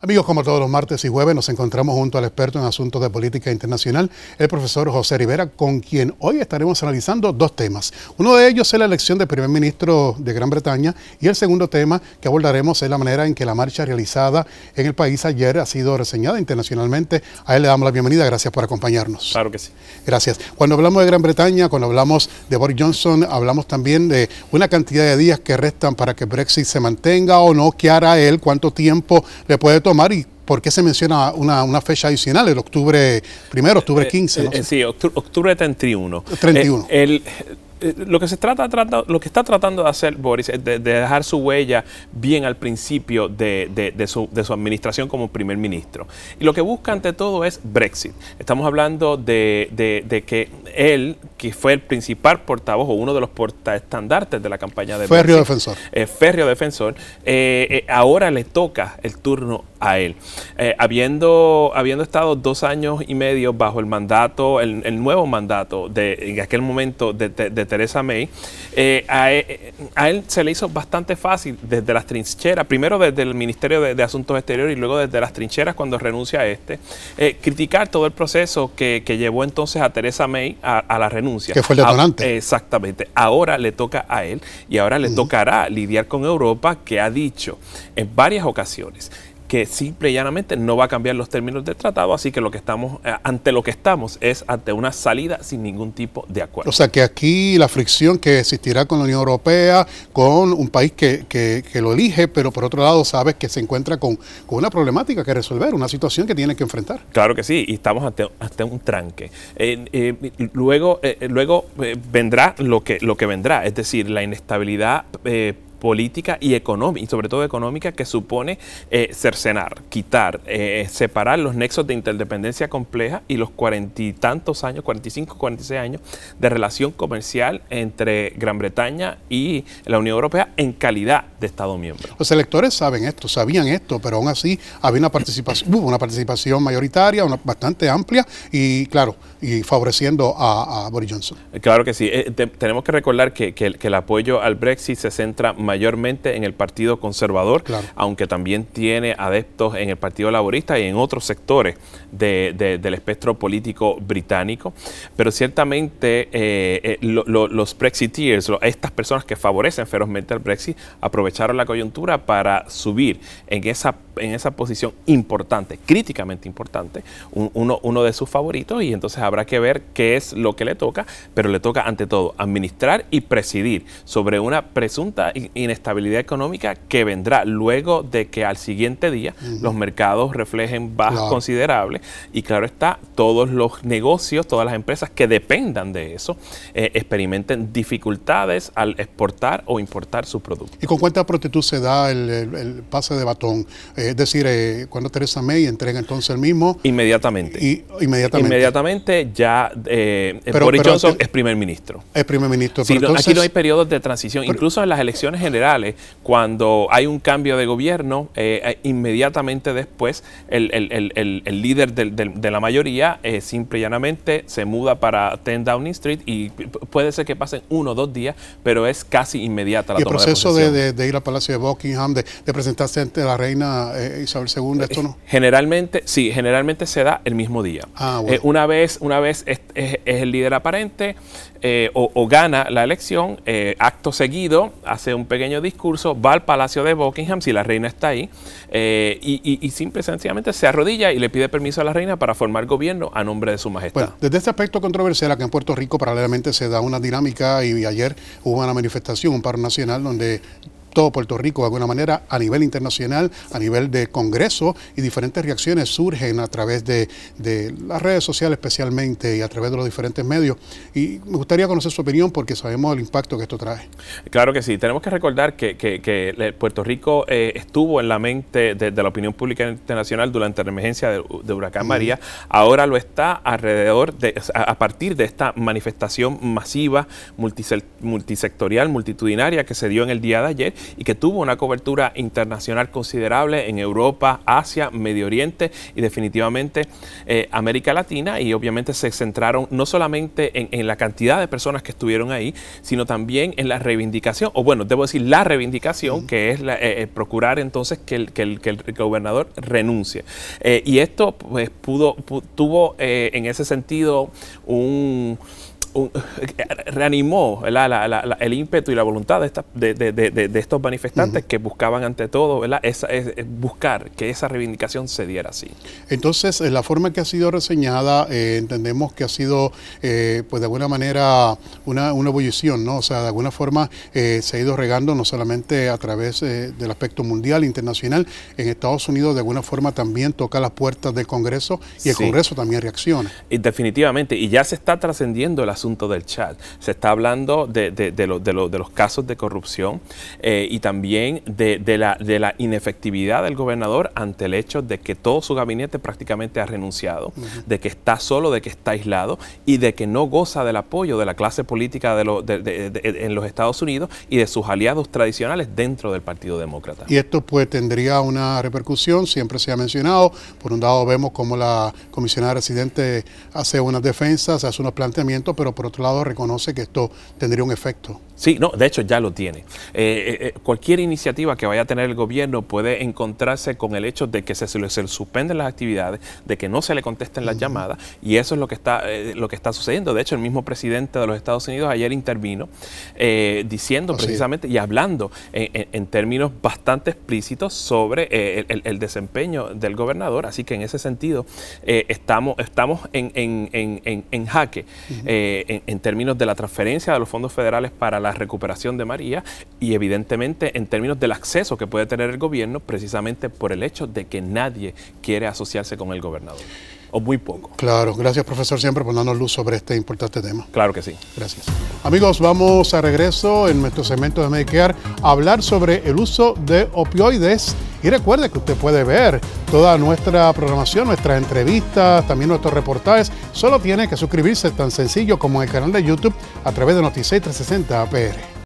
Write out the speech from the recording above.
Amigos, como todos los martes y jueves, nos encontramos junto al experto en asuntos de política internacional, el profesor José Rivera, con quien hoy estaremos analizando dos temas. Uno de ellos es la elección del primer ministro de Gran Bretaña y el segundo tema que abordaremos es la manera en que la marcha realizada en el país ayer ha sido reseñada internacionalmente. A él le damos la bienvenida, gracias por acompañarnos. Claro que sí. Gracias. Cuando hablamos de Gran Bretaña, cuando hablamos de Boris Johnson, hablamos también de una cantidad de días que restan para que Brexit se mantenga o no, qué hará él, cuánto tiempo le puede tomar y por qué se menciona una, fecha adicional, el octubre primero, octubre 15. Eh, eh, sí, octubre 31. Eh, el, lo que se trata, lo que está tratando de hacer Boris es de, dejar su huella bien al principio de, su, administración como primer ministro. Y lo que busca ante todo es Brexit. Estamos hablando de, que él, que fue el principal portavoz o uno de los portaestandartes de la campaña de férreo Brexit, defensor. Eh, defensor, ahora le toca el turno a él. Eh, habiendo, habiendo estado dos años y medio bajo el mandato, el, nuevo mandato de, en aquel momento de, Teresa May, eh, eh, a, él, se le hizo bastante fácil desde las trincheras, primero desde el Ministerio de, Asuntos Exteriores y luego desde las trincheras cuando renuncia a este, criticar todo el proceso que, llevó entonces a Teresa May a, la renuncia. Que fue el detonante. Ah, exactamente. Ahora le toca a él y ahora le tocará lidiar con Europa que ha dicho en varias ocasiones que simple y llanamente no va a cambiar los términos del tratado, así que lo que estamos, eh, ante lo que estamos es ante una salida sin ningún tipo de acuerdo. O sea que aquí la fricción que existirá con la Unión Europea, con un país que, lo elige, pero por otro lado sabes que se encuentra con, con, una problemática que resolver, una situación que tiene que enfrentar. Claro que sí, y estamos ante, ante un tranque. Eh, luego eh, luego vendrá lo que, lo que vendrá, es decir, la inestabilidad política y económica, y sobre todo económica, que supone eh, cercenar, quitar, eh, separar los nexos de interdependencia compleja y los cuarenta y tantos años, 45, 46 años de relación comercial entre Gran Bretaña y la Unión Europea en calidad de Estado miembro. Los electores saben esto, sabían esto, pero aún así había una participación, hubo una participación mayoritaria, una, bastante amplia y claro, y favoreciendo a, Boris Johnson. Claro que sí, eh, tenemos que recordar que, el apoyo al Brexit se centra mayormente en el Partido Conservador, aunque también tiene adeptos en el Partido Laborista y en otros sectores del espectro político británico. Pero ciertamente eh, eh, los Brexiteers, estas personas que favorecen ferozmente al Brexit, aprovecharon la coyuntura para subir en esa en esa posición importante, críticamente importante, uno, uno de sus favoritos y entonces habrá que ver qué es lo que le toca, pero le toca ante todo administrar y presidir sobre una presunta inestabilidad económica que vendrá luego de que al siguiente día los mercados reflejen bajas considerables y claro está, todos los negocios, todas las empresas que dependan de eso eh, experimenten dificultades al exportar o importar su producto. ¿Y con cuánta prontitud se da el, pase de batón? Eh, es decir, eh, cuando Teresa May entrega entonces el mismo. Inmediatamente. inmediatamente. Inmediatamente ya eh, eh, Boris Johnson es primer ministro. Es primer ministro. aquí no hay periodos de transición. Incluso en las elecciones generales, cuando hay un cambio de gobierno, inmediatamente después el, líder de la mayoría simple y llanamente se muda para 10 Downing Street y puede ser que pasen uno o dos días, pero es casi inmediata la toma de El proceso de, ir al Palacio de Buckingham, de presentarse ante la reina eh, Isabel II, esto no. Generalmente, sí, generalmente se da el mismo día. Ah, eh, una vez, una vez es, el líder aparente eh, o, gana la elección, acto seguido, hace un pequeño discurso, va al Palacio de Buckingham, si la reina está ahí, y, simple y sencillamente se arrodilla y le pide permiso a la reina para formar gobierno a nombre de su majestad. Bueno, desde este aspecto controversial, que en Puerto Rico paralelamente se da una dinámica y ayer hubo una manifestación, un paro nacional, donde ...todo Puerto Rico de alguna manera a nivel internacional, a nivel de Congreso y diferentes reacciones surgen a través de, las redes sociales especialmente y a través de los diferentes medios. Y me gustaría conocer su opinión porque sabemos el impacto que esto trae. Claro que sí, tenemos que recordar que, eh, Puerto Rico eh, estuvo en la mente de, la opinión pública internacional durante la emergencia de, Huracán María, ahora lo está alrededor de, a partir de esta manifestación masiva multisectorial, multitudinaria que se dio en el día de ayer y que tuvo una cobertura internacional considerable en Europa, Asia, Medio Oriente y definitivamente eh, América Latina y obviamente se centraron no solamente en, la cantidad de personas que estuvieron ahí, sino también en la reivindicación, o bueno, debo decir la reivindicación, que es eh, eh, procurar entonces que el, que el, gobernador renuncie. y esto pues pudo tuvo en ese sentido un reanimó el ímpetu y la voluntad de, estos manifestantes que buscaban ante todo buscar que esa reivindicación se diera así. Entonces, eh, la forma que ha sido reseñada, eh, entendemos que ha sido, eh, pues de alguna manera, una, una ebullición, ¿no? O sea, de alguna forma se ha ido regando no solamente a través del aspecto mundial, internacional, en Estados Unidos de alguna forma también toca las puertas del Congreso y el Congreso también reacciona. definitivamente, y ya se está trascendiendo el asunto del chat, se está hablando de, los casos de corrupción eh, y también de, la, inefectividad del gobernador ante el hecho de que todo su gabinete prácticamente ha renunciado, de que está solo, de que está aislado y de que no goza del apoyo de la clase política de en los Estados Unidos y de sus aliados tradicionales dentro del Partido Demócrata. Y esto pues tendría una repercusión, siempre se ha mencionado, por un lado vemos como la comisionada residente hace unas defensas, hace unos planteamientos, pero por otro lado reconoce que esto tendría un efecto Sí, no, de hecho ya lo tiene. Eh, eh, eh, cualquier iniciativa que vaya a tener el gobierno puede encontrarse con el hecho de que se, suspenden las actividades, de que no se le contesten las llamadas, y eso es lo que, está, lo que está sucediendo. De hecho, el mismo presidente de los Estados Unidos ayer intervino diciendo precisamente y hablando en, términos bastante explícitos sobre el, desempeño del gobernador. Así que en ese sentido estamos, estamos en, jaque en términos de la transferencia de los fondos federales para la la recuperación de María y evidentemente en términos del acceso que puede tener el gobierno precisamente por el hecho de que nadie quiere asociarse con el gobernador. O muy poco. Claro, gracias profesor siempre por darnos luz sobre este importante tema. Claro que sí. Gracias. Amigos, vamos a regreso en nuestro segmento de Medicare a hablar sobre el uso de opioides y recuerde que usted puede ver toda nuestra programación, nuestras entrevistas, también nuestros reportajes. Solo tiene que suscribirse tan sencillo como en el canal de YouTube a través de Noticias 360 APR.